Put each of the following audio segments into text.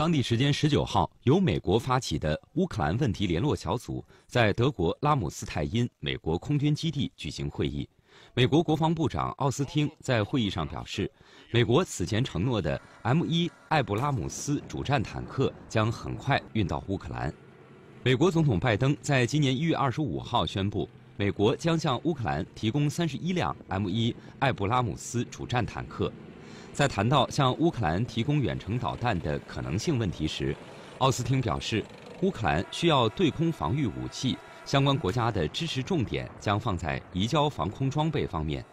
当地时间十九号，由美国发起的乌克兰问题联络小组在德国拉姆斯泰因美国空军基地举行会议。美国国防部长奥斯汀在会议上表示，美国此前承诺的 M1 艾布拉姆斯主战坦克将很快运到乌克兰。美国总统拜登在今年一月二十五号宣布，美国将向乌克兰提供三十一辆 M1 艾布拉姆斯主战坦克。在谈到向乌克兰提供远程导弹的可能性问题时，奥斯汀表示，乌克兰需要对空防御武器，相关国家的支持重点将放在移交防空装备方面。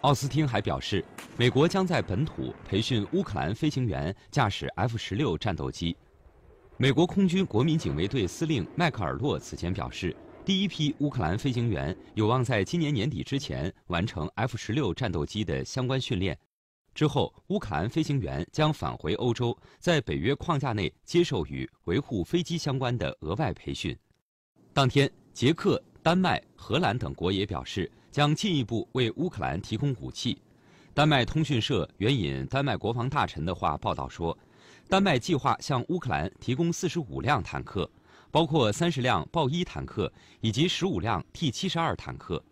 奥斯汀还表示，美国将在本土培训乌克兰飞行员驾驶 F-16 战斗机。美国空军国民警卫队司令迈克尔洛此前表示，第一批乌克兰飞行员有望在今年年底之前完成 F-16 战斗机的相关训练。之后，乌克兰飞行员将返回欧洲，在北约框架内接受与维护飞机相关的额外培训。当天，捷克、丹麦、荷兰等国也表示将进一步为乌克兰提供武器。丹麦通讯社援引丹麦国防大臣的话报道说，丹麦计划向乌克兰提供四十五辆坦克，包括三十辆豹一坦克以及十五辆 T 七十二坦克。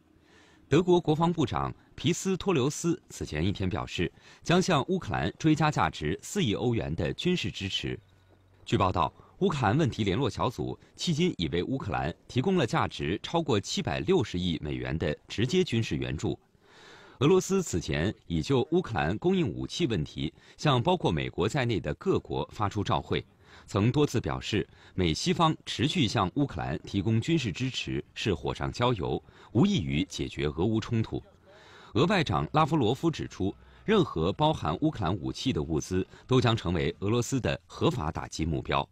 德国国防部长。皮斯托留斯此前一天表示，将向乌克兰追加价值四亿欧元的军事支持。据报道，乌克兰问题联络小组迄今已为乌克兰提供了价值超过七百六十亿美元的直接军事援助。俄罗斯此前已就乌克兰供应武器问题向包括美国在内的各国发出照会，曾多次表示，美西方持续向乌克兰提供军事支持是火上浇油，无异于解决俄乌冲突。俄外长拉夫罗夫指出，任何包含乌克兰武器的物资都将成为俄罗斯的合法打击目标。